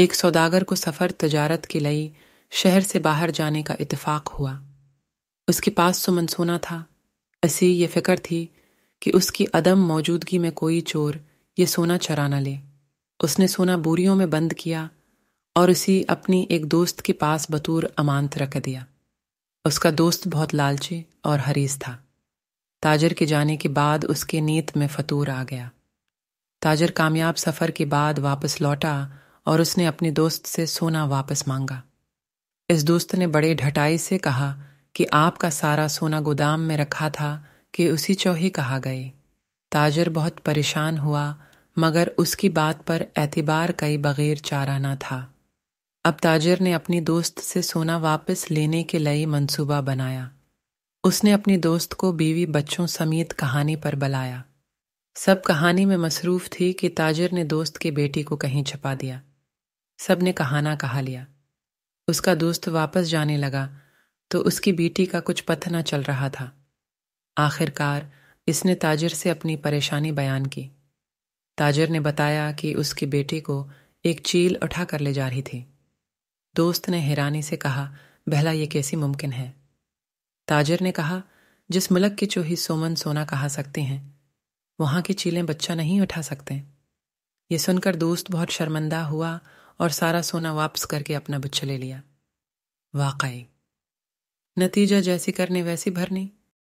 एक सौदागर को सफ़र तजारत के लिए शहर से बाहर जाने का इतफाक हुआ उसके पास तो मनसूना था ऐसी ये फिक्र थी कि उसकी अदम मौजूदगी में कोई चोर ये सोना चरा न ले उसने सोना बोरियों में बंद किया और उसी अपनी एक दोस्त के पास बतूर अमानत रख दिया उसका दोस्त बहुत लालची और हरीस था ताजर के जाने के बाद उसके नीत में फतूर आ गया ताजर कामयाब सफ़र के बाद वापस लौटा और उसने अपने दोस्त से सोना वापस मांगा इस दोस्त ने बड़े ढटाई से कहा कि आपका सारा सोना गोदाम में रखा था कि उसी चौही कहा गई ताजर बहुत परेशान हुआ मगर उसकी बात पर एतबार कई बगैर चारा ना था अब ताजर ने अपनी दोस्त से सोना वापस लेने के लिए मंसूबा बनाया उसने अपनी दोस्त को बीवी बच्चों समेत कहानी पर बुलाया सब कहानी में मसरूफ थी कि ताजर ने दोस्त की बेटी को कहीं छपा दिया सब ने कहाना कहा लिया उसका दोस्त वापस जाने लगा तो उसकी बेटी का कुछ पथ न चल रहा था आखिरकार इसने ताजर से अपनी परेशानी बयान की ताजर ने बताया कि उसकी बेटी को एक चील उठा कर ले जा रही थी दोस्त ने हैरानी से कहा भला ये कैसी मुमकिन है ताजिर ने कहा जिस मुलक की चूही सोमन सोना कहा सकती हैं वहां की चीलें बच्चा नहीं उठा सकते ये सुनकर दोस्त बहुत शर्मिंदा हुआ और सारा सोना वापस करके अपना बुच्छा ले लिया वाकई नतीजा जैसी करने वैसी भरनी